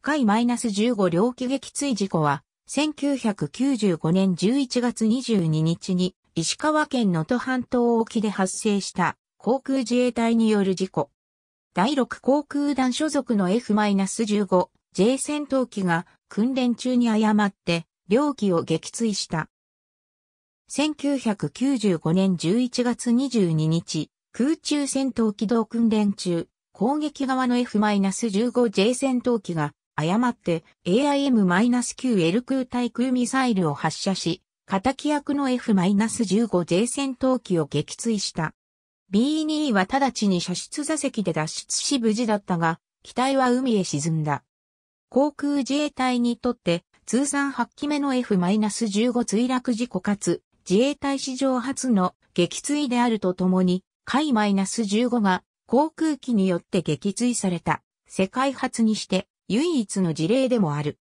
回 -15 両機撃墜事故は、1995年11月22日に、石川県能登半島沖で発生した航空自衛隊による事故。第6航空団所属の F-15J 戦闘機が訓練中に誤って両機を撃墜した。1995年11月22日、空中戦闘機動訓練中、攻撃側の F-15J 戦闘機が誤って AIM-9L 空対空ミサイルを発射し、敵役の F-15J 戦闘機を撃墜した。B2 は直ちに射出座席で脱出し無事だったが、機体は海へ沈んだ。航空自衛隊にとって通算8機目の F-15 墜落事故かつ自衛隊史上初の撃墜であるとともに、海 -15 が航空機によって撃墜された世界初にして唯一の事例でもある。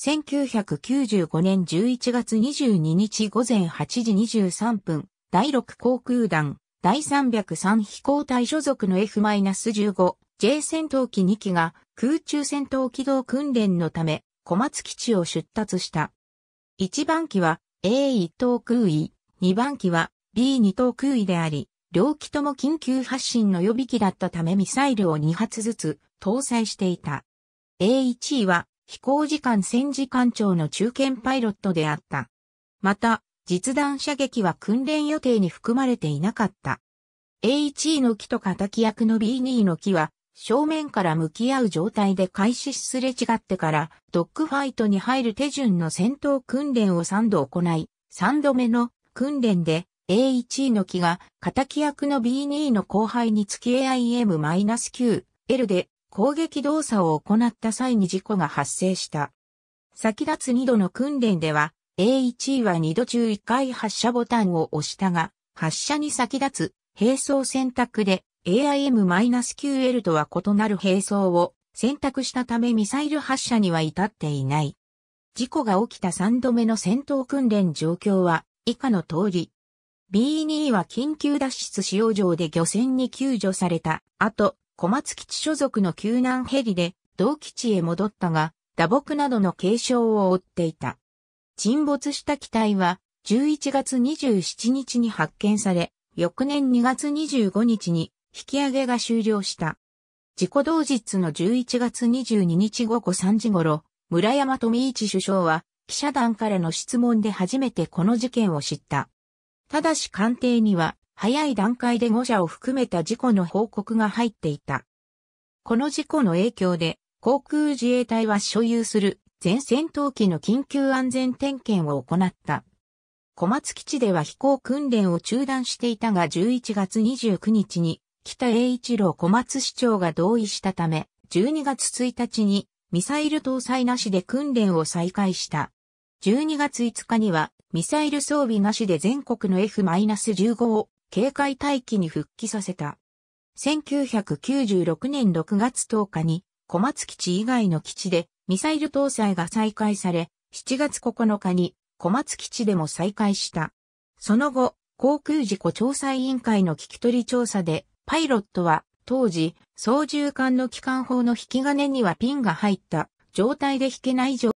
1995年11月22日午前8時23分、第6航空団、第303飛行隊所属の F-15、J 戦闘機2機が空中戦闘機動訓練のため、小松基地を出発した。1番機は A1 等空位、2番機は B2 等空位であり、両機とも緊急発進の予備機だったためミサイルを2発ずつ搭載していた。A1 位は飛行時間戦時艦長の中堅パイロットであった。また、実弾射撃は訓練予定に含まれていなかった。A1 位の木と敵役の B2 位の木は、正面から向き合う状態で開始すれ違ってから、ドッグファイトに入る手順の戦闘訓練を3度行い、3度目の訓練で A1 位の木が、敵役の B2 位の後輩につき AIM-9L で攻撃動作を行った際に事故が発生した。先立つ2度の訓練では、A1 は2度中1回発射ボタンを押したが、発射に先立つ並走選択で AIM-QL とは異なる並走を選択したためミサイル発射には至っていない。事故が起きた3度目の戦闘訓練状況は以下の通り。B2 は緊急脱出使用場で漁船に救助された後、小松基地所属の救難ヘリで同基地へ戻ったが、打撲などの軽傷を負っていた。沈没した機体は11月27日に発見され、翌年2月25日に引き上げが終了した。事故同日の11月22日午後3時頃、村山富一首相は記者団からの質問で初めてこの事件を知った。ただし官邸には早い段階で5社を含めた事故の報告が入っていた。この事故の影響で、航空自衛隊は所有する全戦闘機の緊急安全点検を行った。小松基地では飛行訓練を中断していたが11月29日に北栄一郎小松市長が同意したため、12月1日にミサイル搭載なしで訓練を再開した。12月5日にはミサイル装備なしで全国の F-15 を警戒待機に復帰させた。1996年6月10日に小松基地以外の基地でミサイル搭載が再開され、7月9日に小松基地でも再開した。その後、航空事故調査委員会の聞き取り調査で、パイロットは当時、操縦艦の機関砲の引き金にはピンが入った状態で引けない状。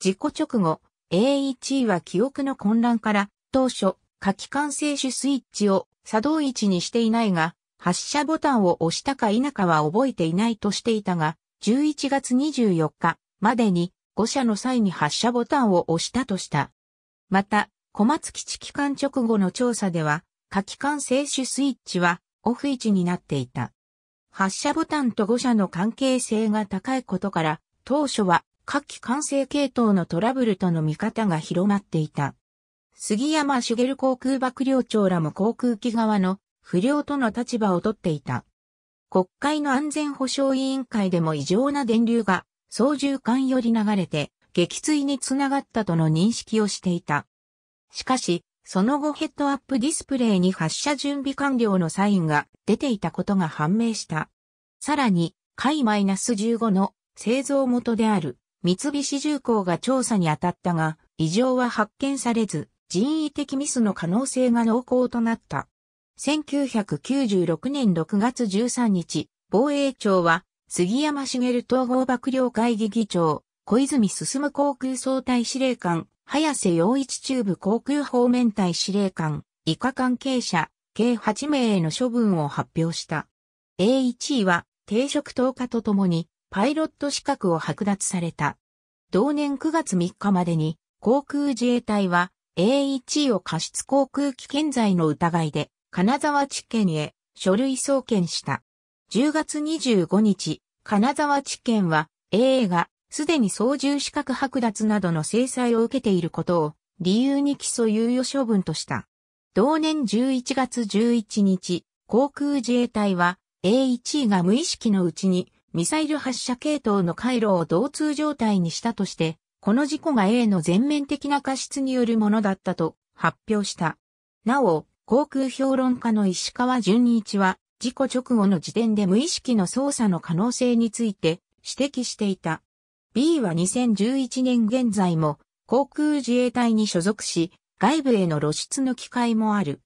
事故直後、A1 は記憶の混乱から、当初、下機管制手スイッチを作動位置にしていないが、発射ボタンを押したか否かは覚えていないとしていたが、11月24日までに5社の際に発射ボタンを押したとした。また、小松基地機関直後の調査では、火器管静止スイッチはオフ位置になっていた。発射ボタンと5社の関係性が高いことから、当初は火器管制系統のトラブルとの見方が広まっていた。杉山茂航空幕僚長らも航空機側の不良との立場をとっていた。国会の安全保障委員会でも異常な電流が操縦桿より流れて撃墜につながったとの認識をしていた。しかし、その後ヘッドアップディスプレイに発射準備完了のサインが出ていたことが判明した。さらに、海マイナス -15 の製造元である三菱重工が調査に当たったが、異常は発見されず、人為的ミスの可能性が濃厚となった。1996年6月13日、防衛庁は、杉山茂統合幕僚会議議長、小泉進航空総隊司令官、早瀬洋一中部航空方面隊司令官、以下関係者、計8名への処分を発表した。A1 位は、定職10下とともに、パイロット資格を剥奪された。同年9月3日までに、航空自衛隊は、A1 を過失航空機建材の疑いで、金沢地検へ書類送検した。10月25日、金沢地検は AA がすでに操縦資格剥奪などの制裁を受けていることを理由に起訴猶予処分とした。同年11月11日、航空自衛隊は A1 が無意識のうちにミサイル発射系統の回路を同通状態にしたとしてこの事故が A の全面的な過失によるものだったと発表した。なお、航空評論家の石川淳一は、事故直後の時点で無意識の操作の可能性について指摘していた。B は2011年現在も航空自衛隊に所属し、外部への露出の機会もある。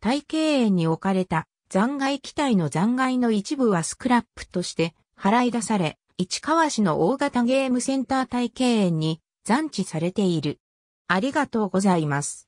大系園に置かれた残骸機体の残骸の一部はスクラップとして払い出され、市川市の大型ゲームセンター体系園に残置されている。ありがとうございます。